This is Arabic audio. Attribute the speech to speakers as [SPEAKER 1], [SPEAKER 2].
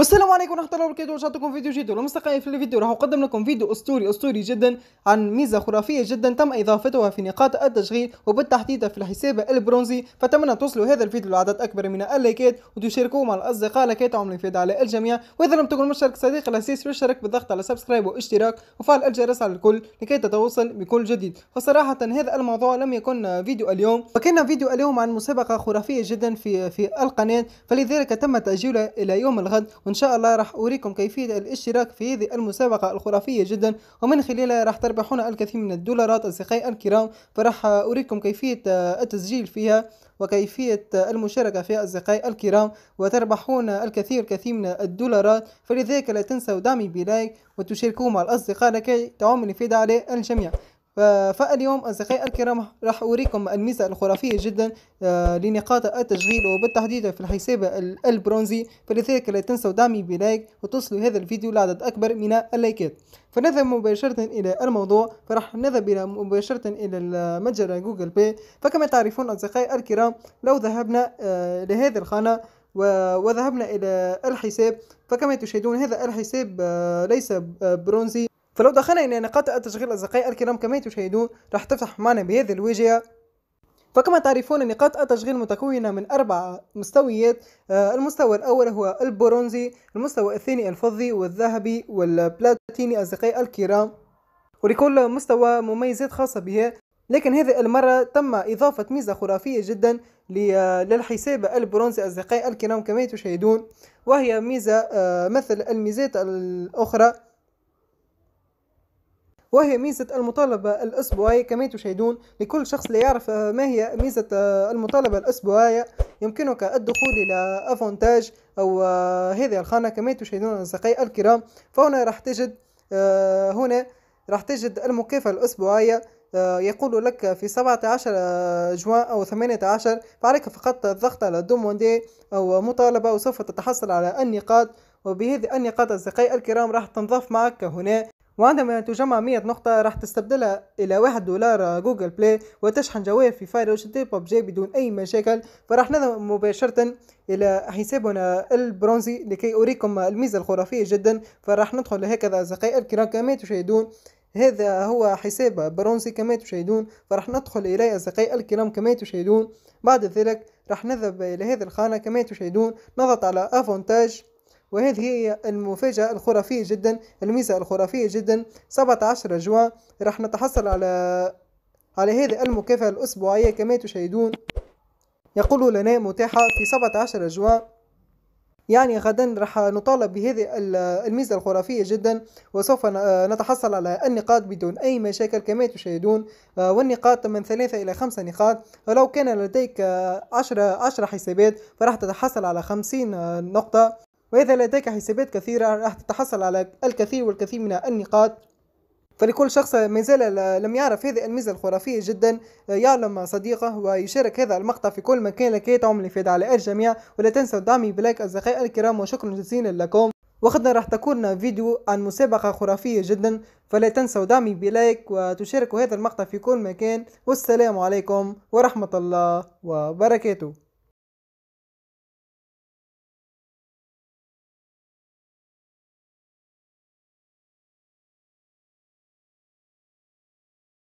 [SPEAKER 1] والسلام عليكم ورحمه الله وبركاته رجعتكم فيديو جديد ومستقبلا في الفيديو راح اقدم لكم فيديو اسطوري اسطوري جدا عن ميزه خرافيه جدا تم اضافتها في نقاط التشغيل وبالتحديد في الحساب البرونزي فاتمنى توصلوا هذا الفيديو لعدد اكبر من اللايكات وتشاركوه مع الاصدقاء لكي تعمل الفيد على الجميع واذا لم تكن مشترك صديق الاساس بالشارك بالضغط على سبسكرايب واشتراك وفعل الجرس على الكل لكي تتوصل بكل جديد فصراحه هذا الموضوع لم يكن فيديو اليوم وكان فيديو اليوم عن مسابقه خرافيه جدا في في القناه فلذلك تم تاجيله الى يوم الغد وإن شاء الله راح أوريكم كيفية الاشتراك في هذه المسابقة الخرافية جدا ومن خلالها راح تربحون الكثير من الدولارات أصدقائي الكرام فراح أوريكم كيفية آه، التسجيل فيها وكيفية آه، المشاركة فيها أصدقائي الكرام وتربحون الكثير الكثير من الدولارات فلذلك لا تنسوا دعمي بلايك وتشاركوه مع الأصدقاء لكي تعم الإفادة على الجميع آه، فاليوم أصدقائي الكرام راح أوريكم الميزة الخرافية جدا آه، لنقاط التشغيل وبالتحديد في الحساب البرونزي فلذلك لا تنسوا دعمي بلايك وتوصلوا هذا الفيديو لعدد أكبر من اللايكات فنذهب مباشرة إلى الموضوع فراح نذهب إلى مباشرة إلى متجر جوجل باي فكما تعرفون أصدقائي الكرام لو ذهبنا آه، لهذه الخانة وذهبنا إلى الحساب فكما تشاهدون هذا الحساب ليس برونزي فلو دخلنا إلى نقاط التشغيل أصدقائي الكرام كما تشاهدون راح تفتح معنا بهذه الواجهة فكما تعرفون نقاط التشغيل متكونة من أربع مستويات آه، المستوى الأول هو البرونزي المستوى الثاني الفضي والذهبي والبلاتيني أصدقائي الكرام ولكل مستوى مميزات خاصة بها لكن هذه المرة تم إضافة ميزة خرافية جدا للحساب البرونزي أصدقائي الكرام كما تشاهدون وهي ميزة آه، مثل الميزات الأخرى وهي ميزة المطالبة الأسبوعية كما تشاهدون لكل شخص يعرف آه، ما هي ميزة آه، المطالبة الأسبوعية يمكنك الدخول إلى أفونتاج أو آه، هذه الخانة كما تشاهدون أصدقائي الكرام فهنا راح تجد هنا راح تجد المكافأة الأسبوعية يقول لك في 17 جوان أو 18 فعليك فقط الضغط على دوموندي أو مطالبة وسوف تتحصل على النقاط وبهذه النقاط أصدقائي الكرام راح تنضاف معك هنا وعندما تجمع 100 نقطة راح تستبدلها إلى 1 دولار جوجل بلاي وتشحن جوال في بوب جي بدون أي مشاكل فراح نذهب مباشرة إلى حسابنا البرونزي لكي أريكم الميزة الخرافية جدا فراح ندخل هكذا أصدقائي الكرام كما تشاهدون هذا هو حساب برونزي كما تشاهدون فراح ندخل إليه أصدقائي الكرام كما تشاهدون بعد ذلك راح نذهب إلى هذه الخانة كما تشاهدون نضغط على أفونتاج وهذه هي المفاجأة الخرافية جدا الميزة الخرافية جدا 17 جوان راح نتحصل على على هذه المكافأة الأسبوعية كما تشاهدون يقول لنا متاحة في 17 جوان يعني غدا راح نطالب بهذه الميزة الخرافية جدا وسوف نتحصل على النقاط بدون أي مشاكل كما تشاهدون والنقاط من ثلاثة إلى خمسة نقاط ولو كان لديك عشرة, عشرة حسابات فراح تتحصل على خمسين نقطة وإذا لديك حسابات كثيرة راح تتحصل على الكثير والكثير من النقاط فلكل شخص ما زال لم يعرف هذه الميزة الخرافية جدا يعلم صديقه ويشارك هذا المقطع في كل مكان لكي تعمل الإفادة على الجميع ولا تنسوا دعمي بلايك أصدقائي الكرام وشكرا جزيلا لكم وغدا راح تكون فيديو عن مسابقة خرافية جدا فلا تنسوا دعمي بلايك وتشاركوا هذا المقطع في كل مكان والسلام عليكم ورحمة الله وبركاته